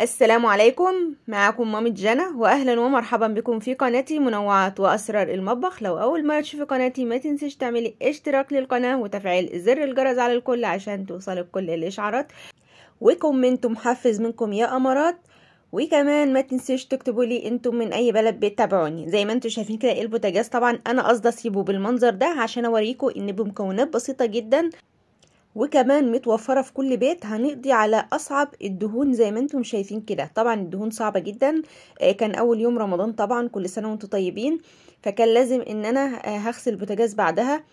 السلام عليكم معاكم مامي جنى واهلا ومرحبا بكم في قناتي منوعات واسرار المطبخ لو اول مره تشوفي قناتي ما تنسيش تعملي اشتراك للقناه وتفعيل زر الجرس على الكل عشان توصلك كل الاشعارات وكومنت محفز منكم يا امارات وكمان ما تنسيش تكتبوا لي انتم من اي بلد بتتابعوني زي ما انتم شايفين كده البوتاجاز طبعا انا قصدي اسيبه بالمنظر ده عشان اوريكم ان بمكونات بسيطه جدا وكمان متوفرة في كل بيت هنقضي على أصعب الدهون زي ما انتم شايفين كده طبعا الدهون صعبة جدا آه، كان أول يوم رمضان طبعا كل سنة وانتم طيبين فكان لازم ان انا آه، هغسل البوتاجاز بعدها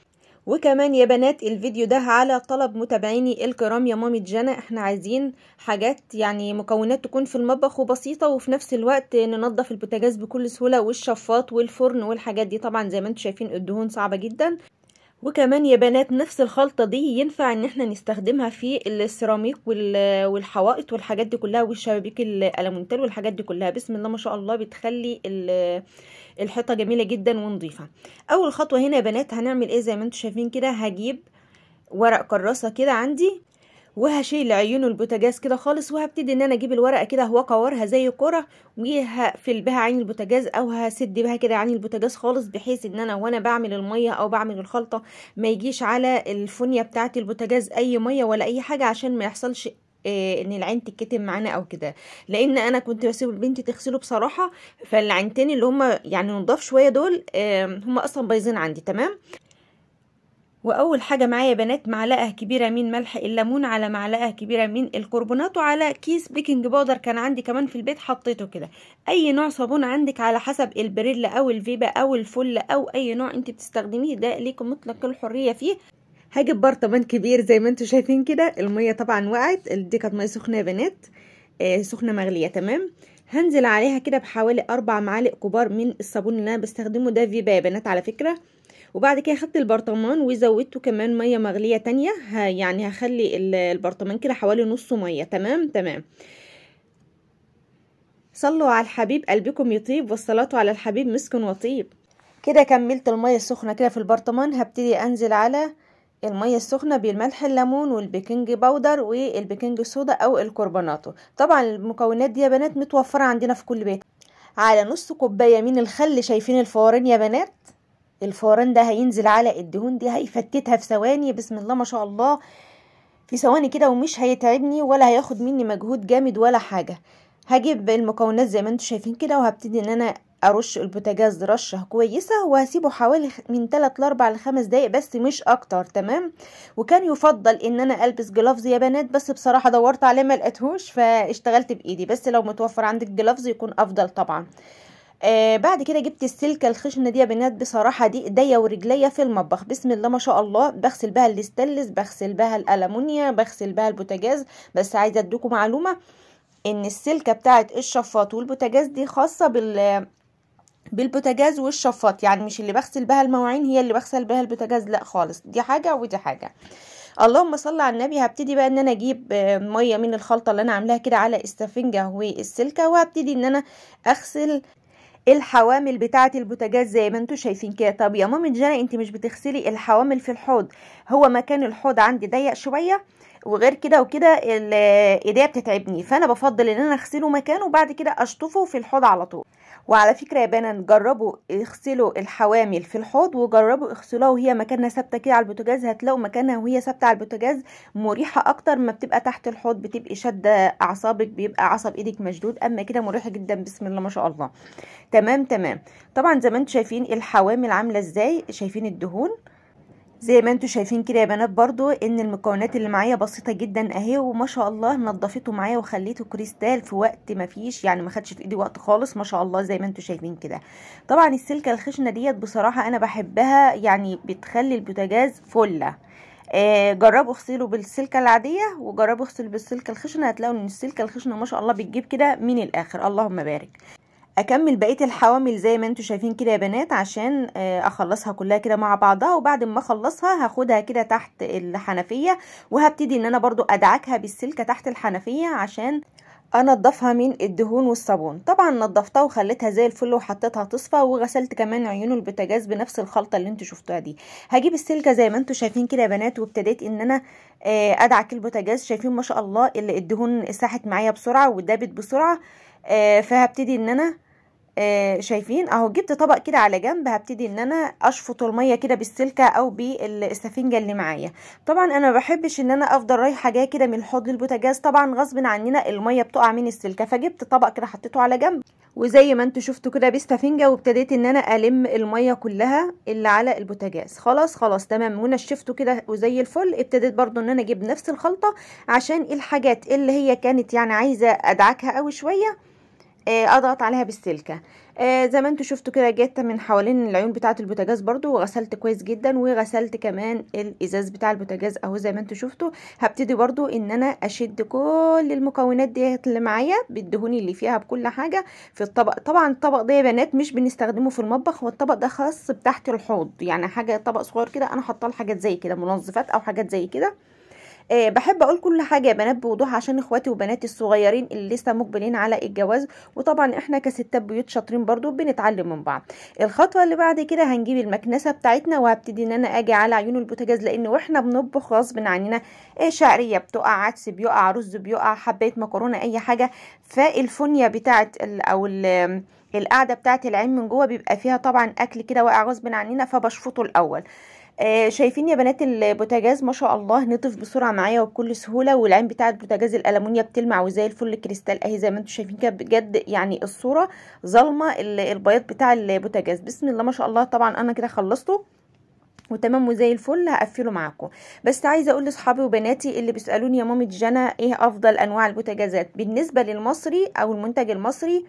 وكمان يا بنات الفيديو ده على طلب متابعيني الكرام يا مامي جنى احنا عايزين حاجات يعني مكونات تكون في المطبخ وبسيطة وفي نفس الوقت ننظف البوتاجاز بكل سهولة والشفاط والفرن والحاجات دي طبعا زي ما انتم شايفين الدهون صعبة جدا وكمان يا بنات نفس الخلطة دي ينفع ان احنا نستخدمها في السيراميك والحوائط والحاجات دي كلها والشبابيك الالمونتال والحاجات دي كلها بسم الله ما شاء الله بتخلي الحيطة جميلة جدا ونظيفة اول خطوة هنا يا بنات هنعمل ايه زي ما انتم شايفين كده هجيب ورق كراسة كده عندي وهشيل عيون البوتاجاز كده خالص وهبتدي ان انا اجيب الورقه كده واكورها زي كرة وهقفل بها عين البوتاجاز او هسد بها كده عين البوتاجاز خالص بحيث ان انا وانا بعمل الميه او بعمل الخلطه ما يجيش على الفنيه بتاعه البوتاجاز اي ميه ولا اي حاجه عشان ما يحصلش إيه ان العين تتكتم معانا او كده لان انا كنت بسيب البنت تغسله بصراحه فالعينتين اللي هم يعني نضاف شويه دول إيه هم اصلا بايظين عندي تمام واول حاجه معايا يا بنات معلقه كبيره من ملح الليمون على معلقه كبيره من الكربونات وعلى كيس بيكنج بودر كان عندي كمان في البيت حطيته كده اي نوع صابون عندك على حسب البريلا او الفيبا او الفل او اي نوع انت بتستخدميه ده ليكم مطلق الحريه فيه هجيب برطمان كبير زي ما انتم شايفين كده الميه طبعا وقعت دي كانت ميه سخنه يا بنات آه سخنه مغليه تمام هنزل عليها كده بحوالي اربع معالق كبار من الصابون اللي انا بستخدمه ده فيبا يا بنات على فكره وبعد كده خدت البرطمان وزودته كمان ميه مغليه تانية ها يعني هخلي البرطمان كده حوالي نص ميه تمام تمام صلوا على الحبيب قلبكم يطيب والصلاه على الحبيب مسك وطيب كده كملت الميه السخنه كده في البرطمان هبتدي انزل على المية السخنة بالملح الليمون والبيكنج باودر والبيكنج صودا او الكربوناتو طبعا المكونات دي يا بنات متوفرة عندنا في كل بيت على نص كوباية من الخل شايفين الفوارين يا بنات الفوران ده هينزل على الدهون دي هيفتتها في ثواني بسم الله ما شاء الله في ثواني كده ومش هيتعبني ولا هياخد مني مجهود جامد ولا حاجه هجيب المكونات زي ما انتم شايفين كده وهبتدي ان انا ارش البوتاجاز رشه كويسه وهسيبه حوالي من 3 ل 4 ل 5 دقايق بس مش اكتر تمام وكان يفضل ان انا البس جلافز يا بنات بس بصراحه دورت عليه ما لقيتهوش فاشتغلت بايدي بس لو متوفر عندك جلافز يكون افضل طبعا آه بعد كده جبت السلكه الخشنه دي يا بنات بصراحه دي ايديا ورجليا في المطبخ بسم الله ما شاء الله بغسل بها الاستانلس بغسل بها الالومنيا بغسل بها البوتاجاز بس عايزه ادوكم معلومه ان السلكه بتاعه الشفاط والبوتاجاز دي خاصه بال بالبوتاجاز والشفاط يعني مش اللي بغسل بها المواعين هي اللي بغسل بها البوتاجاز لا خالص دي حاجه ودي حاجه اللهم صل على النبي هبتدي بقى ان انا اجيب آه، ميه من الخلطه اللي انا عاملاها كده على السفنجه والسلكه وهبتدي ان انا اغسل الحوامل بتاعه البوتاجاز زي ما انتم شايفين كده طب يا مامي جانا انت مش بتغسلي الحوامل في الحوض هو مكان الحوض عندي ضيق شويه وغير كده وكده الايديه بتتعبني فانا بفضل ان انا اغسله مكانه وبعد كده اشطفه في الحوض على طول وعلى فكره يا بنات جربوا اغسلوا الحوامل في الحوض وجربوا اغسلوها وهي مكانها ثابته كده على البوتاجاز هتلاقوا مكانها وهي ثابته على البوتاجاز مريحه اكتر ما بتبقى تحت الحوض بتبقي شاده اعصابك بيبقى عصب ايدك مشدود اما كده مريحه جدا بسم الله ما شاء الله تمام تمام طبعا زي ما انتم شايفين الحوامل عامله ازاي شايفين الدهون زي ما انتوا شايفين كده يا بنات برضو ان المكونات اللي معايا بسيطه جدا اهي وما شاء الله نضفته معايا وخليته كريستال في وقت ما فيش يعني ما خدش في ايدي وقت خالص ما شاء الله زي ما انتوا شايفين كده طبعا السلكه الخشنه ديت بصراحه انا بحبها يعني بتخلي البوتاجاز فله آه، جربوا اغسلوا بالسلكه العاديه وجربوا اغسلوا بالسلكه الخشنه هتلاقوا ان السلكه الخشنه ما شاء الله بتجيب كده من الاخر اللهم بارك اكمل بقيه الحوامل زي ما انتوا شايفين كده يا بنات عشان آه، اخلصها كلها كده مع بعضها وبعد ما اخلصها هاخدها كده تحت الحنفيه وهبتدي ان انا برضو ادعكها بالسلكه تحت الحنفيه عشان انضفها من الدهون والصابون طبعا نضفتها وخليتها زي الفل وحطيتها تصفى وغسلت كمان عيون البوتاجاز بنفس الخلطه اللي انتوا شفتوها دي هجيب السلكه زي ما انتوا شايفين كده يا بنات وابتديت ان انا آه، ادعك البوتاجاز شايفين ما شاء الله اللي الدهون ساحت معايا بسرعه ودابت بسرعه آه، فهبتدي ان انا آه، شايفين اهو جبت طبق كده على جنب هبتدي ان انا اشفط الميه كده بالسلكه او بالسفنجه اللي معايا طبعا انا ما بحبش ان انا افضل رايحه جايه كده من الحوض للبوتاجاز طبعا غصب عننا الميه بتقع من السلكه فجبت طبق كده حطيته على جنب وزي ما انتوا شفتوا كده بالسفنجه وابتديت ان انا الم الميه كلها اللي على البوتاجاز خلاص خلاص تمام ونشفته كده وزي الفل ابتديت برضو ان انا اجيب نفس الخلطه عشان الحاجات اللي هي كانت يعني عايزه ادعكها قوي شويه آه، اضغط عليها بالسلكه آه، زي ما انتوا شفتوا كده جت من حوالين العيون بتاعه البوتاجاز برضو وغسلت كويس جدا وغسلت كمان الازاز بتاع البوتاجاز اهو زي ما انتوا شفتوا هبتدي برضو ان انا اشد كل المكونات ديت اللي معايا بالدهون اللي فيها بكل حاجه في الطبق طبعا الطبق ده يا بنات مش بنستخدمه في المطبخ هو الطبق ده خاص بتاعت الحوض يعني حاجه طبق صغير كده انا حاطه حاجات زي كده منظفات او حاجات زي كده آه، بحب اقول كل حاجه يا بنات بوضوح عشان اخواتي وبناتي الصغيرين اللي لسه مقبلين على الجواز وطبعا احنا كستات بيوت شاطرين برضو بنتعلم من بعض الخطوه اللي بعد كده هنجيب المكنسه بتاعتنا وهبتدي ان انا اجي على عيون البوتاجاز لان واحنا بنطبخ غصب عننا آه، شعريه بتقع عدس بيقع رز بيقع حبايه مكرونه اي حاجه فالفونيا بتاعت او ال القاعده بتاعت العين من جوه بيبقى فيها طبعا اكل كده واقع غصب عننا فبشفطه الاول آه، شايفين يا بنات البوتاجاز ما شاء الله نطف بسرعه معايا وبكل سهوله والعين بتاعه بوتاجاز الالومنيا بتلمع وزي الفل كريستال اهي زي ما انتم شايفين كده بجد يعني الصوره ظالمه البياض بتاع البوتاجاز بسم الله ما شاء الله طبعا انا كده خلصته وتمام وزي الفل هقفله معاكم بس عايزه اقول لاصحابي وبناتي اللي بيسالوني يا مامي جنى ايه افضل انواع البوتاجازات بالنسبه للمصري او المنتج المصري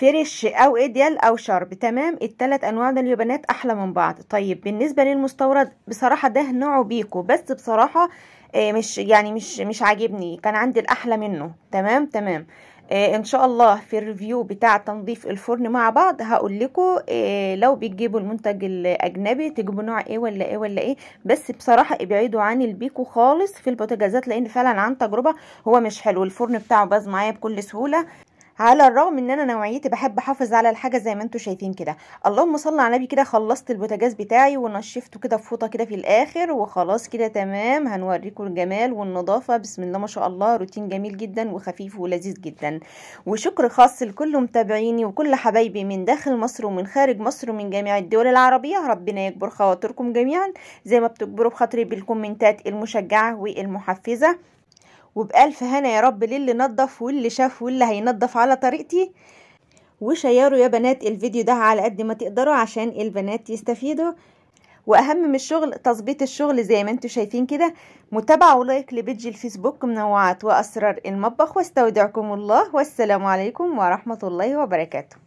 فريش او اديال او شارب تمام التلات انواع دول يا بنات احلى من بعض طيب بالنسبه للمستورد بصراحه ده نوعه بيكو بس بصراحه آه، مش يعني مش مش عاجبني كان عندي الاحلى منه تمام تمام آه، ان شاء الله في الريفيو بتاع تنظيف الفرن مع بعض هقول لكم آه، لو بتجيبوا المنتج الاجنبي تجيبوا نوع ايه ولا ايه ولا ايه بس بصراحه ابعدوا عن البيكو خالص في البوتاجازات لان فعلا عن تجربه هو مش حلو الفرن بتاعه باظ معايا بكل سهوله على الرغم ان انا نوعيتي بحب احافظ على الحاجه زي ما انتم شايفين كده اللهم صل على النبي كده خلصت البوتاجاز بتاعي ونشفته كده في فوطه كده في الاخر وخلاص كده تمام هنوريكم الجمال والنظافه بسم الله ما شاء الله روتين جميل جدا وخفيف ولذيذ جدا وشكر خاص لكل متابعيني وكل حبايبي من داخل مصر ومن خارج مصر ومن جميع الدول العربيه ربنا يكبر خواطركم جميعا زي ما بتكبروا بخاطري بالكومنتات المشجعه والمحفزه وبألف هنا يا رب للي نظف واللي شاف واللي هينظف على طريقتي وشيروا يا بنات الفيديو ده على قد ما تقدروا عشان البنات يستفيدوا واهم من الشغل تظبيط الشغل زي ما انتم شايفين كده متابعه ولايك لبيج الفيسبوك منوعات واسرار المطبخ واستودعكم الله والسلام عليكم ورحمه الله وبركاته